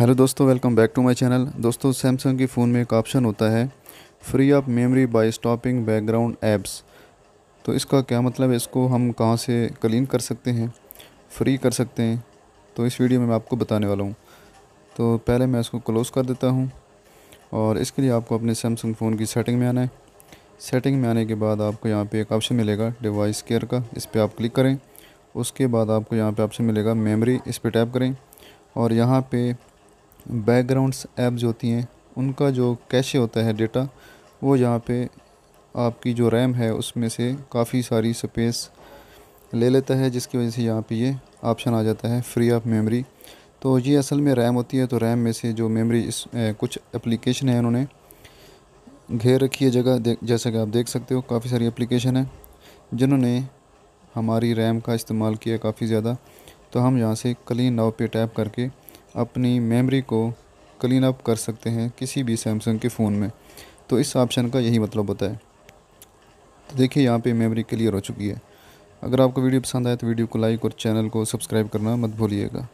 hello दोस्तों welcome back to my channel दोस्तों Samsung के फ़ोन में एक ऑप्शन होता है free up memory by stopping background apps तो इसका क्या मतलब है इसको हम कहाँ से क्लीन कर सकते हैं फ्री कर सकते हैं तो इस वीडियो में मैं आपको बताने वाला हूँ तो पहले मैं इसको क्लोज़ कर देता हूँ और इसके लिए आपको अपने सैमसंग फ़ोन की सेटिंग में आना है सेटिंग में आने के बाद आपको यहाँ पर एक ऑप्शन मिलेगा डिवाइस केयर का इस पर आप क्लिक करें उसके बाद आपको यहाँ पर ऑप्शन मिलेगा मेमरी इस पर टैप करें और यहाँ पर बैकग्राउंड्स ऐप जो होती हैं उनका जो कैशे होता है डेटा वो यहाँ पे आपकी जो रैम है उसमें से काफ़ी सारी स्पेस ले लेता है जिसकी वजह से यहाँ पे ये ऑप्शन आ जाता है फ्री ऑफ मेमोरी तो ये असल में रैम होती है तो रैम में से जो मेमोरी इस ए, कुछ एप्लीकेशन है उन्होंने घेर रखी है जगह जैसा कि आप देख सकते हो काफ़ी सारी एप्लीकेशन है जिन्होंने हमारी रैम का इस्तेमाल किया काफ़ी ज़्यादा तो हम यहाँ से क्लीन नाव पे टैप करके अपनी मेमोरी को क्लीन अप कर सकते हैं किसी भी सैमसंग के फ़ोन में तो इस ऑप्शन का यही मतलब होता है तो देखिए यहाँ पे मेमोरी क्लियर हो चुकी है अगर आपको वीडियो पसंद आए तो वीडियो को लाइक और चैनल को सब्सक्राइब करना मत भूलिएगा